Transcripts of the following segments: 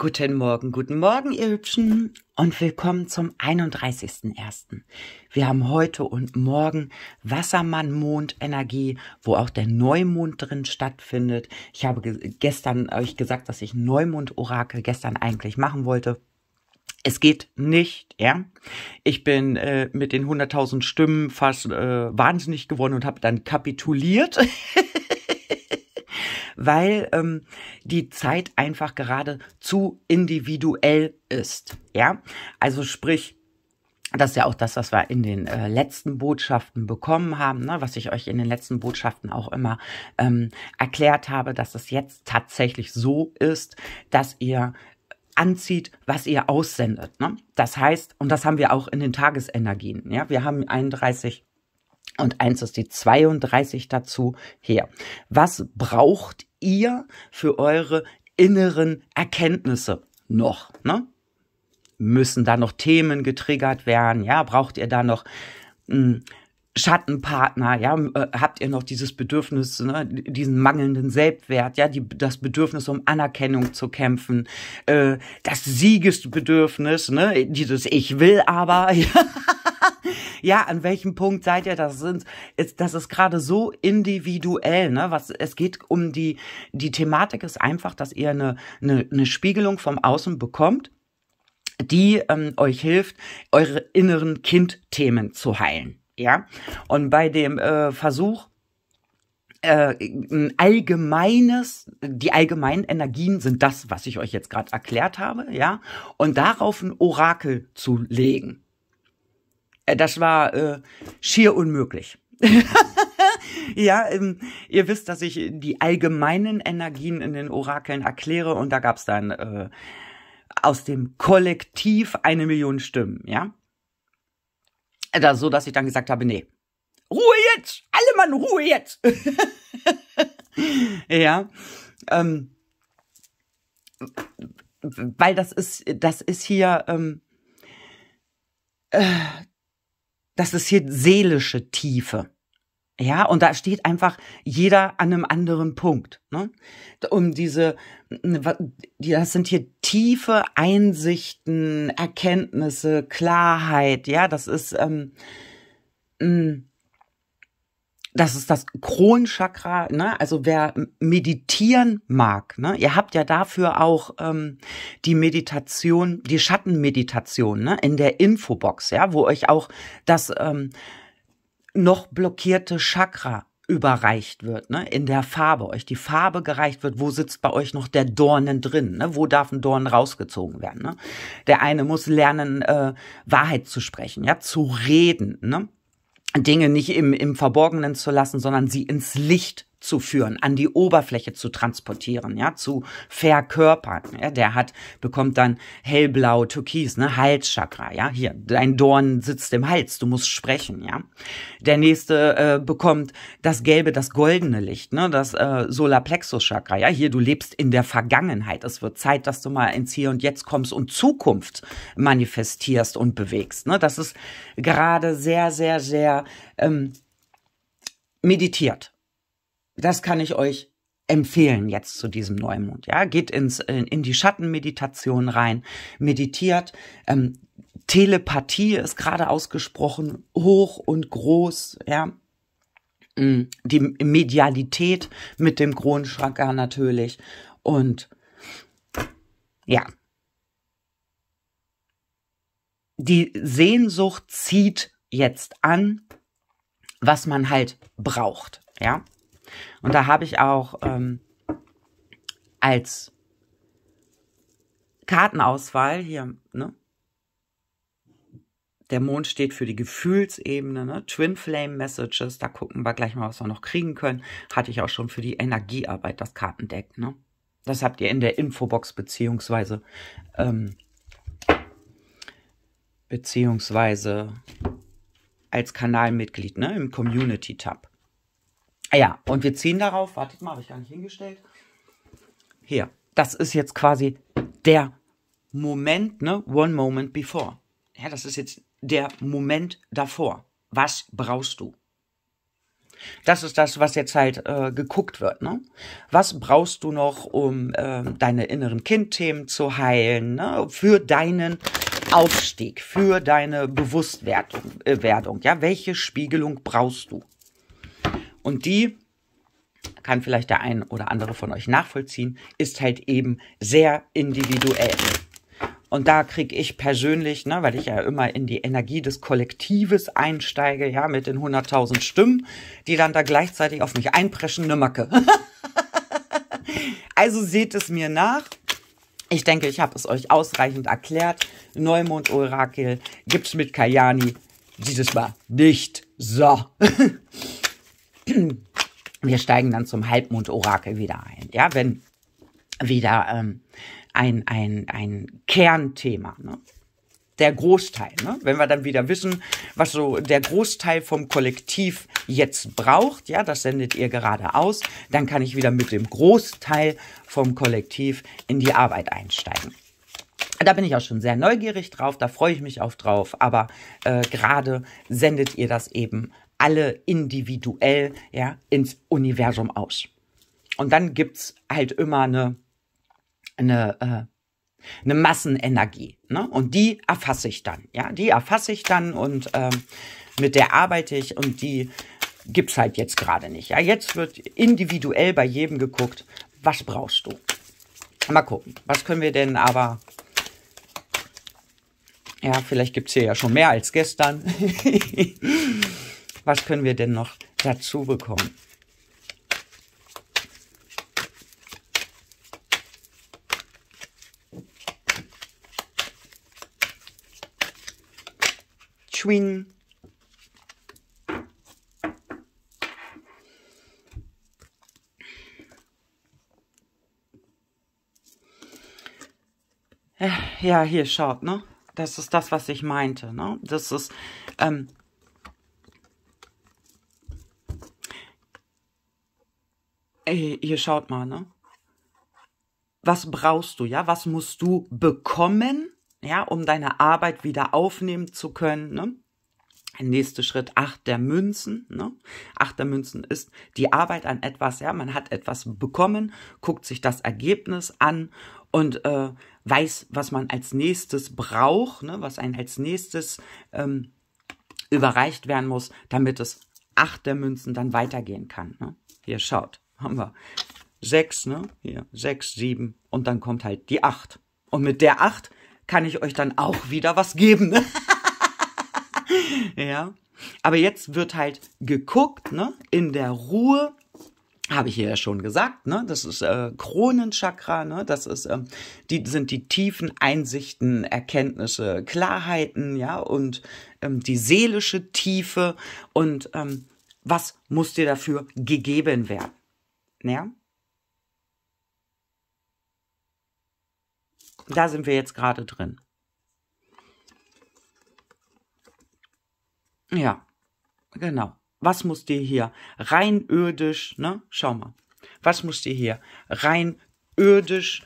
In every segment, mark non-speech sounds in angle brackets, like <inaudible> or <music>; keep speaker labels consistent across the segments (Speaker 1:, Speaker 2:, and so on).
Speaker 1: Guten Morgen, guten Morgen, ihr Hübschen und willkommen zum 31.01. Wir haben heute und morgen Wassermann-Mond-Energie, wo auch der Neumond drin stattfindet. Ich habe gestern euch gesagt, dass ich Neumond-Orakel gestern eigentlich machen wollte. Es geht nicht, ja. Ich bin äh, mit den 100.000 Stimmen fast äh, wahnsinnig geworden und habe dann kapituliert. <laughs> weil ähm, die Zeit einfach gerade zu individuell ist. Ja, also sprich, das ist ja auch das, was wir in den äh, letzten Botschaften bekommen haben, ne? was ich euch in den letzten Botschaften auch immer ähm, erklärt habe, dass es jetzt tatsächlich so ist, dass ihr anzieht, was ihr aussendet. Ne? Das heißt, und das haben wir auch in den Tagesenergien. Ja? Wir haben 31 und eins ist die 32 dazu her. Was braucht ihr für eure inneren Erkenntnisse noch? Ne? Müssen da noch Themen getriggert werden? Ja, braucht ihr da noch mh, hm, Schattenpartner, ja, äh, habt ihr noch dieses Bedürfnis, ne, diesen mangelnden Selbstwert, ja, die, das Bedürfnis, um Anerkennung zu kämpfen, äh, das Siegesbedürfnis, ne, dieses Ich will aber, <laughs> ja, ja, an welchem Punkt seid ihr? Das sind, das ist gerade so individuell, ne? Was, es geht um die, die Thematik ist einfach, dass ihr eine, eine, eine Spiegelung vom Außen bekommt die ähm, euch hilft, eure inneren Kindthemen zu heilen. Ja, und bei dem äh, Versuch, äh, ein allgemeines, die allgemeinen Energien sind das, was ich euch jetzt gerade erklärt habe, ja, und darauf ein Orakel zu legen. Äh, das war äh, schier unmöglich. <laughs> ja, ähm, ihr wisst, dass ich die allgemeinen Energien in den Orakeln erkläre und da gab's dann äh, aus dem Kollektiv eine Million Stimmen, ja. Da, so, dass ich dann gesagt habe, nee, Ruhe jetzt, alle Mann, Ruhe jetzt. <laughs> ja, ähm, weil das ist, das ist hier, ähm, äh, das ist hier seelische Tiefe. Ja, und da steht einfach jeder an einem anderen Punkt. Ne? Um diese, das sind hier tiefe Einsichten, Erkenntnisse, Klarheit. Ja, das ist ähm, das ist das Kronchakra, ne? Also wer meditieren mag, ne? Ihr habt ja dafür auch ähm, die Meditation, die Schattenmeditation, ne? In der Infobox, ja, wo euch auch das ähm, noch blockierte Chakra überreicht wird, ne? In der Farbe, euch die Farbe gereicht wird, wo sitzt bei euch noch der Dornen drin, ne? Wo darf ein Dorn rausgezogen werden, ne? Der eine muss lernen, äh, Wahrheit zu sprechen, ja, zu reden, ne? Dinge nicht im, im Verborgenen zu lassen, sondern sie ins Licht zu führen, an die Oberfläche zu transportieren, ja, zu verkörpern. Ja, der hat, bekommt dann hellblau, türkis, ne, Halschakra, ja, hier, dein Dorn sitzt im Hals, du musst sprechen, ja. Der nächste äh, bekommt das gelbe, das goldene Licht, ne, das äh, Solarplexus-Chakra, ja, hier, du lebst in der Vergangenheit, es wird Zeit, dass du mal ins Hier und Jetzt kommst und Zukunft manifestierst und bewegst, ne, das ist gerade sehr, sehr, sehr ähm, meditiert das kann ich euch empfehlen jetzt zu diesem Neumond. Ja, geht ins in, die Schattenmeditation rein, meditiert. Ähm, Telepathie ist gerade ausgesprochen hoch und groß. Ja, mm, die Medialität mit dem Kronenschranker natürlich und ja. Die Sehnsucht zieht jetzt an, was man halt braucht, ja. Und da habe ich auch ähm, als Kartenauswahl hier, ne? Der Mond steht für die Gefühlsebene, ne? Twin Flame Messages, da gucken wir gleich mal, was wir noch kriegen können. Hatte ich auch schon für die Energiearbeit, das Kartendeck, ne? Das habt ihr in der Infobox beziehungsweise ähm, beziehungsweise als Kanalmitglied ne, im Community-Tab. Ah ja, und wir ziehen darauf, wartet mal, habe ich gar nicht hingestellt. Hier, das ist jetzt quasi der Moment, ne? One moment before. Ja, das ist jetzt der Moment davor. Was brauchst du? Das ist das, was jetzt halt äh, geguckt wird. Ne? Was brauchst du noch, um äh, deine inneren Kindthemen zu heilen, ne? für deinen Aufstieg, für deine Bewusstwerdung? Äh, Werdung, ja? Welche Spiegelung brauchst du? Und die kann vielleicht der ein oder andere von euch nachvollziehen, ist halt eben sehr individuell. Und da kriege ich persönlich, ne, weil ich ja immer in die Energie des Kollektives einsteige, ja, mit den 100.000 Stimmen, die dann da gleichzeitig auf mich einpreschen, ne Macke. <laughs> also seht es mir nach. Ich denke, ich habe es euch ausreichend erklärt. Neumond-Orakel gibt's mit Kajani dieses Mal nicht. So. <laughs> wir steigen dann zum Halbmond-Orakel wieder ein. Ja, wenn wieder ähm, ein, ein, ein Kernthema. Ne? Der Großteil. Ne? Wenn wir dann wieder wissen, was so der Großteil vom Kollektiv jetzt braucht, ja, das sendet ihr gerade aus, dann kann ich wieder mit dem Großteil vom Kollektiv in die Arbeit einsteigen. Da bin ich auch schon sehr neugierig drauf, da freue ich mich auch drauf, aber äh, gerade sendet ihr das eben alle individuell ja, ins Universum aus. Und dann gibt es halt immer eine, eine, äh, eine Massenenergie. Ne? Und die erfasse ich dann. Ja, die erfasse ich dann und ähm, mit der arbeite ich und die gibt es halt jetzt gerade nicht. Ja, jetzt wird individuell bei jedem geguckt, was brauchst du? Mal gucken, was können wir denn aber ja, vielleicht gibt es hier ja schon mehr als gestern. <laughs> Was können wir denn noch dazu bekommen? Schwing. Äh, ja, hier schaut, ne? Das ist das, was ich meinte, ne? Das ist ähm, ey, hier schaut mal, ne? Was brauchst du, ja? Was musst du bekommen, ja, um deine Arbeit wieder aufnehmen zu können, ne? Nächster Schritt, acht der Münzen. Ne? Acht der Münzen ist die Arbeit an etwas. Ja, man hat etwas bekommen, guckt sich das Ergebnis an und äh, weiß, was man als nächstes braucht, ne? was ein als nächstes ähm, überreicht werden muss, damit es acht der Münzen dann weitergehen kann. Ne? Hier schaut haben wir 6, ne? Hier, 6, 7 und dann kommt halt die 8. Und mit der 8 kann ich euch dann auch wieder was geben. Ne? <laughs> ja. Aber jetzt wird halt geguckt, ne? In der Ruhe. Habe ich hier ja schon gesagt, ne? Das ist äh, Kronenchakra, ne? Das ist, ähm, die sind die tiefen Einsichten, Erkenntnisse, Klarheiten, ja, und ähm, die seelische Tiefe und ähm, was muss dir dafür gegeben werden? Ja. Da sind wir jetzt gerade drin. Ja, genau. Was muss dir hier rein irdisch, ne? Schau mal. Was muss dir hier rein irdisch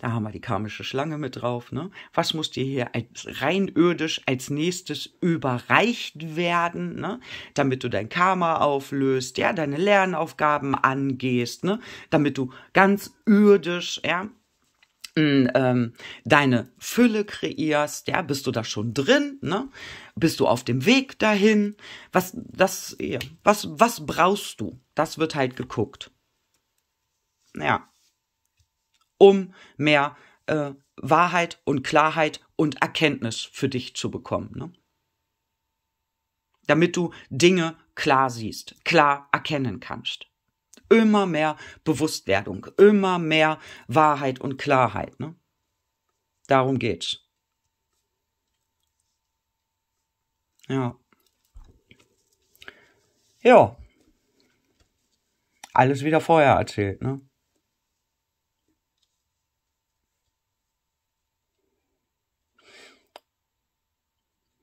Speaker 1: da haben wir die karmische Schlange mit drauf. Ne? Was muss dir hier als rein irdisch als nächstes überreicht werden, ne? damit du dein Karma auflöst, ja, deine Lernaufgaben angehst, ne? damit du ganz irdisch, ja, ähm, deine Fülle kreierst, ja, bist du da schon drin, ne? Bist du auf dem Weg dahin? Was, das, ja, was, was brauchst du? Das wird halt geguckt. Ja um mehr äh, Wahrheit und Klarheit und Erkenntnis für dich zu bekommen. Ne? Damit du Dinge klar siehst, klar erkennen kannst. Immer mehr Bewusstwerdung, immer mehr Wahrheit und Klarheit. Ne? Darum geht's. Ja. Ja. Alles wieder vorher erzählt, ne?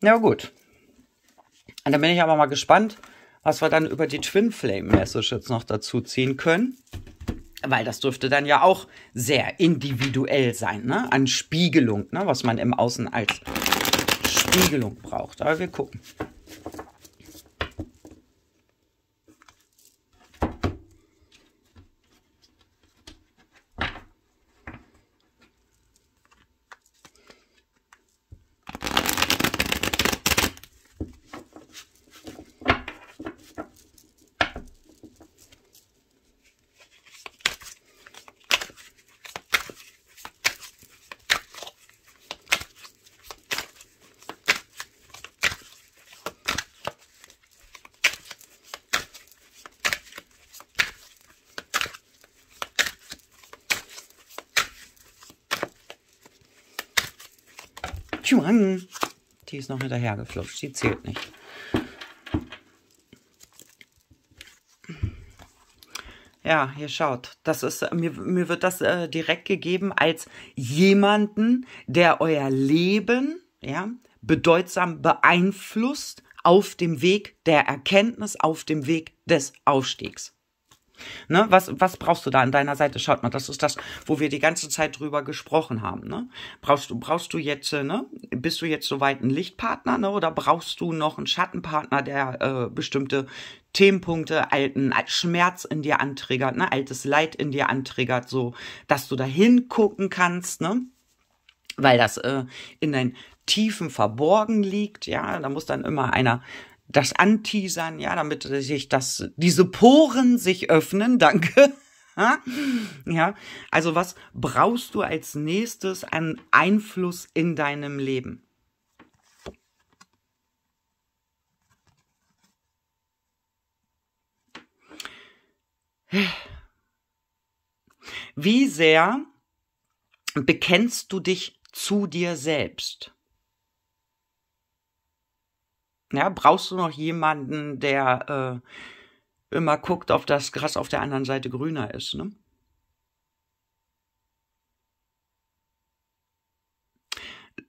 Speaker 1: Ja, gut. Und dann bin ich aber mal gespannt, was wir dann über die Twin Flame Message jetzt noch dazu ziehen können. Weil das dürfte dann ja auch sehr individuell sein, ne? An Spiegelung, ne? Was man im Außen als Spiegelung braucht. Aber wir gucken. Juan. Die ist noch hinterher geflutscht. Die zählt nicht. Ja, hier schaut. Das ist, mir, mir wird das äh, direkt gegeben als jemanden, der euer Leben ja, bedeutsam beeinflusst auf dem Weg der Erkenntnis, auf dem Weg des Aufstiegs. Ne? Was, was brauchst du da an deiner Seite? Schaut mal, das ist das, wo wir die ganze Zeit drüber gesprochen haben. Ne? Brauchst du, brauchst du jetzt, äh, ne? bist du jetzt soweit ein Lichtpartner ne? oder brauchst du noch einen Schattenpartner, der äh, bestimmte Themenpunkte, alten Schmerz in dir anträgert, ne? altes Leid in dir anträgert, so, dass du da hingucken kannst, ne? weil das äh, in deinen Tiefen verborgen liegt, ja, da muss dann immer einer das Anteasern, ja, damit sich das, diese Poren sich öffnen, <laughs> danke. Ja, also was brauchst du als nächstes an Einfluss in deinem Leben? Wie sehr bekennst du dich zu dir selbst? Ja, brauchst du noch jemanden, der äh, immer guckt, ob das Gras auf der anderen Seite grüner ist, ne?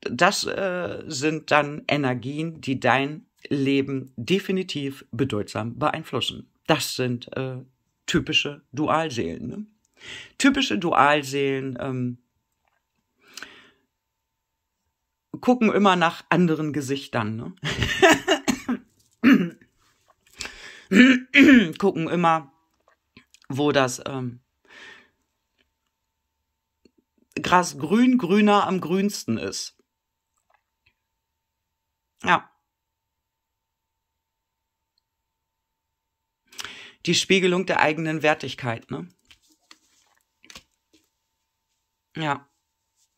Speaker 1: Das äh, sind dann Energien, die dein Leben definitiv bedeutsam beeinflussen. Das sind äh, typische Dualseelen. Ne? Typische Dualseelen ähm, gucken immer nach anderen Gesichtern. Ne? <coughs> gucken immer, wo das ähm, Gras grün, grüner am grünsten ist. Ja. Die Spiegelung der eigenen Wertigkeit, ne? Ja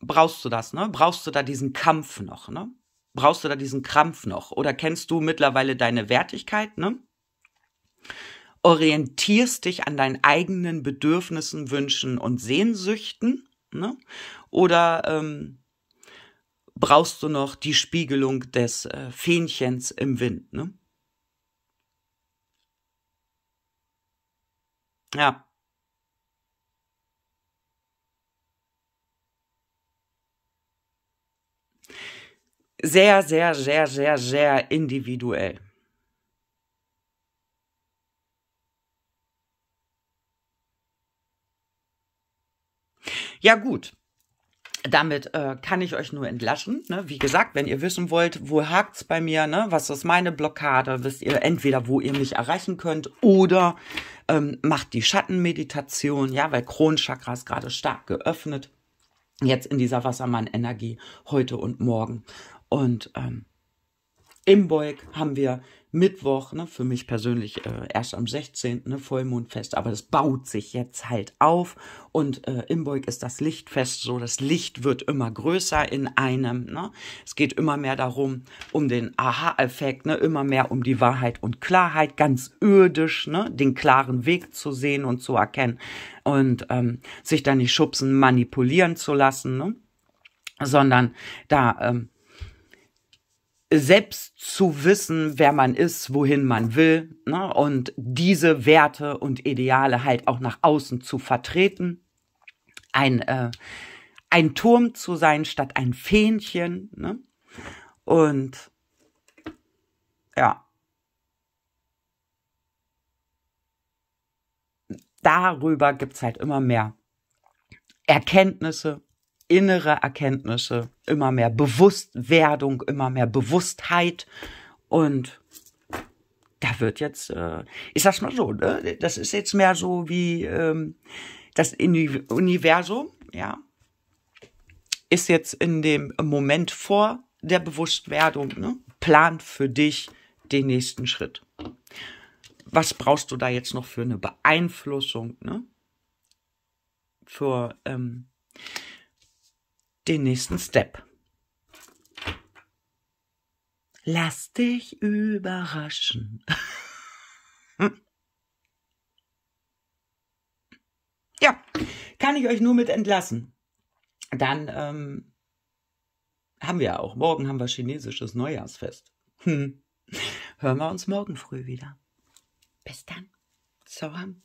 Speaker 1: brauchst du das, ne? Brauchst du da diesen Kampf noch, ne? Brauchst du da diesen Krampf noch? Oder kennst du mittlerweile deine Wertigkeit, ne? Orientierst dich an deinen eigenen Bedürfnissen, Wünschen und Sehnsüchten, ne? Oder ähm, brauchst du noch die Spiegelung des äh, Fähnchens im Wind, ne? Ja. sehr, sehr, sehr, sehr, sehr individuell. Ja gut, damit äh, kann ich euch nur entlassen. Ne? Wie gesagt, wenn ihr wissen wollt, wo hakt es bei mir, ne? was ist meine Blockade, wisst ihr entweder, wo ihr mich erreichen könnt oder ähm, macht die Schattenmeditation, ja, weil Kronchakra ist gerade stark geöffnet. Jetzt in dieser Wassermann-Energie heute und morgen. Und ähm, im Beug haben wir Mittwoch, ne, für mich persönlich äh, erst am 16. Ne, Vollmondfest, aber das baut sich jetzt halt auf und äh, im Beug ist das Lichtfest so, das Licht wird immer größer in einem, ne? es geht immer mehr darum, um den Aha-Effekt, ne? immer mehr um die Wahrheit und Klarheit, ganz irdisch, ne? den klaren Weg zu sehen und zu erkennen und ähm, sich da nicht schubsen, manipulieren zu lassen, ne? sondern da... Ähm, selbst zu wissen, wer man ist, wohin man will ne? und diese Werte und Ideale halt auch nach außen zu vertreten. Ein, äh, ein Turm zu sein statt ein Fähnchen. Ne? Und ja. Darüber gibt's halt immer mehr Erkenntnisse innere Erkenntnisse, immer mehr Bewusstwerdung, immer mehr Bewusstheit und da wird jetzt, äh, ich sag's mal so, ne? das ist jetzt mehr so wie ähm, das Universum, ja, ist jetzt in dem Moment vor der Bewusstwerdung, ne? plant für dich den nächsten Schritt. Was brauchst du da jetzt noch für eine Beeinflussung, ne? Für ähm, den nächsten Step. Lass dich überraschen. <laughs> ja, kann ich euch nur mit entlassen. Dann ähm, haben wir auch. Morgen haben wir chinesisches Neujahrsfest. Hm. Hören wir uns morgen früh wieder. Bis dann. So haben.